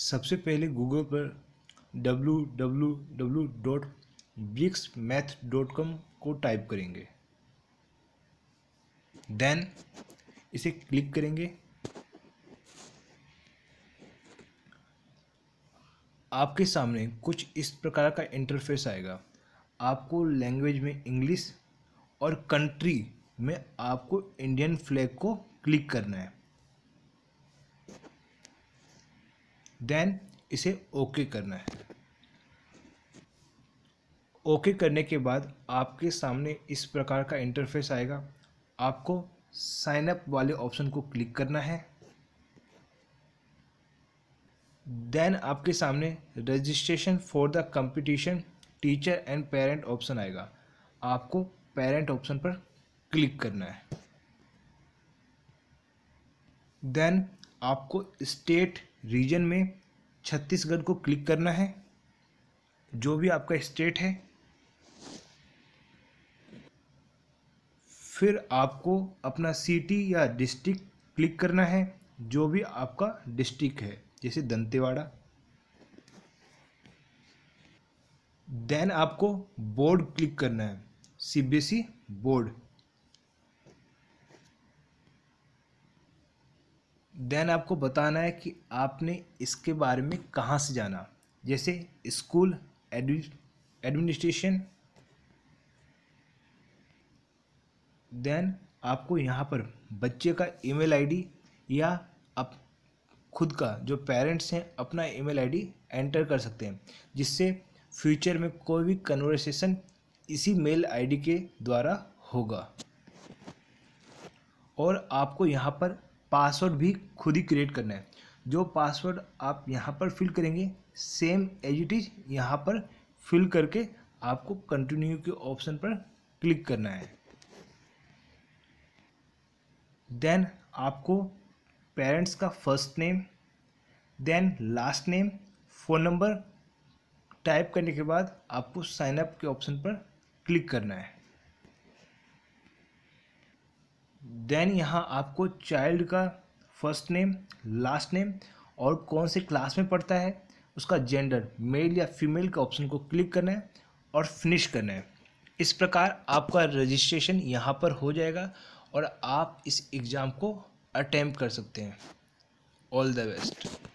सबसे पहले गूगल पर कॉम को टाइप करेंगे देन इसे क्लिक करेंगे आपके सामने कुछ इस प्रकार का इंटरफेस आएगा आपको लैंग्वेज में इंग्लिश और कंट्री में आपको इंडियन फ्लैग को क्लिक करना है देन इसे ओके करना है ओके करने के बाद आपके सामने इस प्रकार का इंटरफेस आएगा आपको साइन अप वाले ऑप्शन को क्लिक करना है देन आपके सामने registration for the competition teacher and parent option आएगा आपको पेरेंट ऑप्शन पर क्लिक करना है देन आपको स्टेट रीजन में छत्तीसगढ़ को क्लिक करना है जो भी आपका स्टेट है फिर आपको अपना सिटी या डिस्ट्रिक्ट क्लिक करना है जो भी आपका डिस्ट्रिक्ट है जैसे दंतेवाड़ा देन आपको बोर्ड क्लिक करना है सी बोर्ड देन आपको बताना है कि आपने इसके बारे में कहाँ से जाना जैसे स्कूल एडमिनिस्ट्रेशन देन आपको यहाँ पर बच्चे का ईमेल आईडी या आप खुद का जो पेरेंट्स हैं अपना ईमेल आईडी एंटर कर सकते हैं जिससे फ्यूचर में कोई भी कन्वर्सेशन इसी मेल आईडी के द्वारा होगा और आपको यहाँ पर पासवर्ड भी खुद ही क्रिएट करना है जो पासवर्ड आप यहाँ पर फिल करेंगे सेम एज इट इज़ यहाँ पर फिल करके आपको कंटिन्यू के ऑप्शन पर क्लिक करना है देन आपको पेरेंट्स का first name then last name phone number type करने के बाद आपको साइनअप के ऑप्शन पर क्लिक करना है देन यहाँ आपको चाइल्ड का फर्स्ट नेम लास्ट नेम और कौन से क्लास में पढ़ता है उसका जेंडर मेल या फीमेल का ऑप्शन को क्लिक करना है और फिनिश करना है इस प्रकार आपका रजिस्ट्रेशन यहाँ पर हो जाएगा और आप इस एग्ज़ाम को अटैम्प्ट कर सकते हैं ऑल द बेस्ट